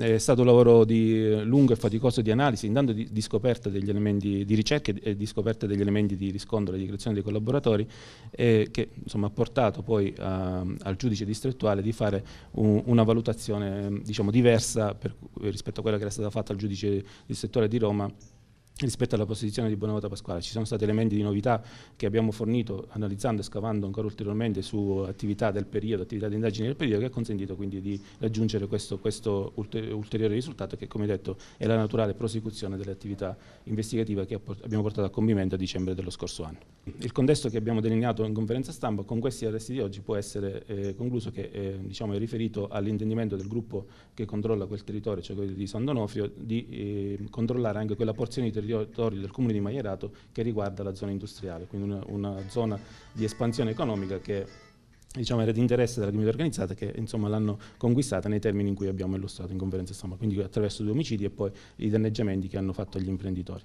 è stato un lavoro di eh, lungo e faticoso di analisi, intanto di, di scoperta degli elementi di ricerca e di scoperta degli elementi di riscontro e di creazione dei collaboratori, eh, che insomma, ha portato poi a, ehm, al giudice distrettuale di fare un, una valutazione ehm, diciamo, diversa per, rispetto a quella che era stata fatta al giudice distrettuale di Roma rispetto alla posizione di Bonavota Pasquale. Ci sono stati elementi di novità che abbiamo fornito analizzando e scavando ancora ulteriormente su attività del periodo, attività di indagini del periodo, che ha consentito quindi di raggiungere questo, questo ulteriore risultato che, come detto, è la naturale prosecuzione dell'attività investigativa che abbiamo portato a compimento a dicembre dello scorso anno. Il contesto che abbiamo delineato in conferenza stampa con questi arresti di oggi può essere eh, concluso che eh, diciamo è riferito all'intendimento del gruppo che controlla quel territorio, cioè quello di San Donofrio, di eh, controllare anche quella porzione di territorio territorio del comune di Maierato che riguarda la zona industriale, quindi una, una zona di espansione economica che diciamo, era di interesse della comunità organizzata che l'hanno conquistata nei termini in cui abbiamo illustrato in conferenza stampa, quindi attraverso due omicidi e poi i danneggiamenti che hanno fatto agli imprenditori.